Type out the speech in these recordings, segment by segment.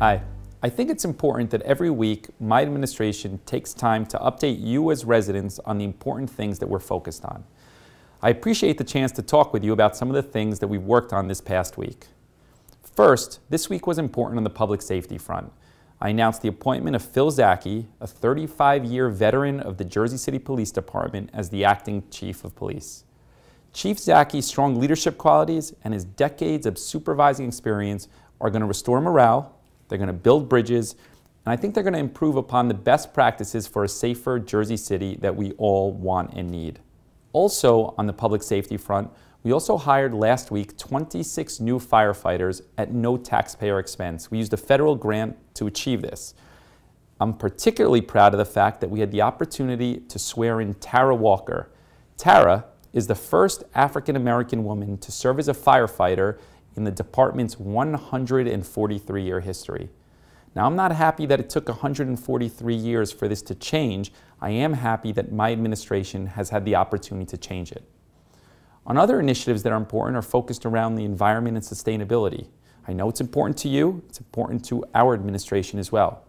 Hi, I think it's important that every week my administration takes time to update you as residents on the important things that we're focused on. I appreciate the chance to talk with you about some of the things that we've worked on this past week. First, this week was important on the public safety front. I announced the appointment of Phil Zaki, a 35-year veteran of the Jersey City Police Department, as the acting chief of police. Chief Zaki's strong leadership qualities and his decades of supervising experience are going to restore morale, they're going to build bridges. And I think they're going to improve upon the best practices for a safer Jersey City that we all want and need. Also, on the public safety front, we also hired last week 26 new firefighters at no taxpayer expense. We used a federal grant to achieve this. I'm particularly proud of the fact that we had the opportunity to swear in Tara Walker. Tara is the first African American woman to serve as a firefighter in the department's 143 year history. Now, I'm not happy that it took 143 years for this to change. I am happy that my administration has had the opportunity to change it. On other initiatives that are important are focused around the environment and sustainability. I know it's important to you, it's important to our administration as well.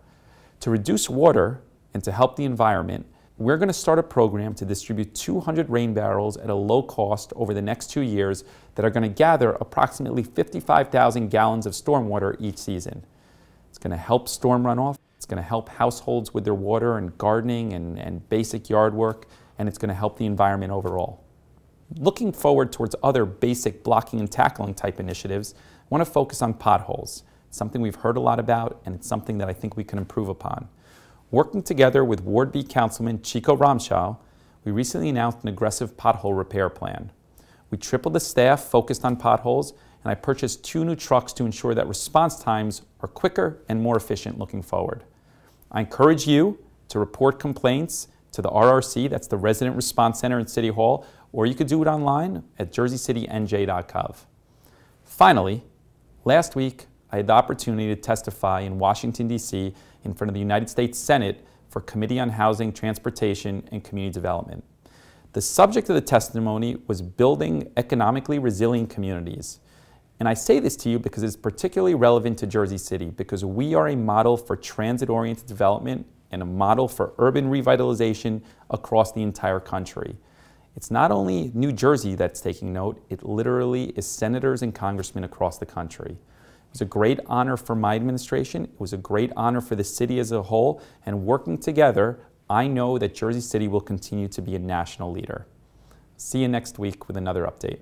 To reduce water and to help the environment, we're going to start a program to distribute 200 rain barrels at a low cost over the next two years that are going to gather approximately 55,000 gallons of stormwater each season. It's going to help storm runoff, it's going to help households with their water and gardening and, and basic yard work, and it's going to help the environment overall. Looking forward towards other basic blocking and tackling type initiatives, I want to focus on potholes. something we've heard a lot about, and it's something that I think we can improve upon. Working together with Ward B Councilman Chico Ramshaw, we recently announced an aggressive pothole repair plan. We tripled the staff focused on potholes, and I purchased two new trucks to ensure that response times are quicker and more efficient looking forward. I encourage you to report complaints to the RRC, that's the Resident Response Center in City Hall, or you could do it online at jerseycitynj.gov. Finally, last week, I had the opportunity to testify in Washington, D.C. in front of the United States Senate for Committee on Housing, Transportation, and Community Development. The subject of the testimony was building economically resilient communities. And I say this to you because it's particularly relevant to Jersey City because we are a model for transit oriented development and a model for urban revitalization across the entire country. It's not only New Jersey that's taking note, it literally is senators and congressmen across the country. It was a great honor for my administration. It was a great honor for the city as a whole. And working together, I know that Jersey City will continue to be a national leader. See you next week with another update.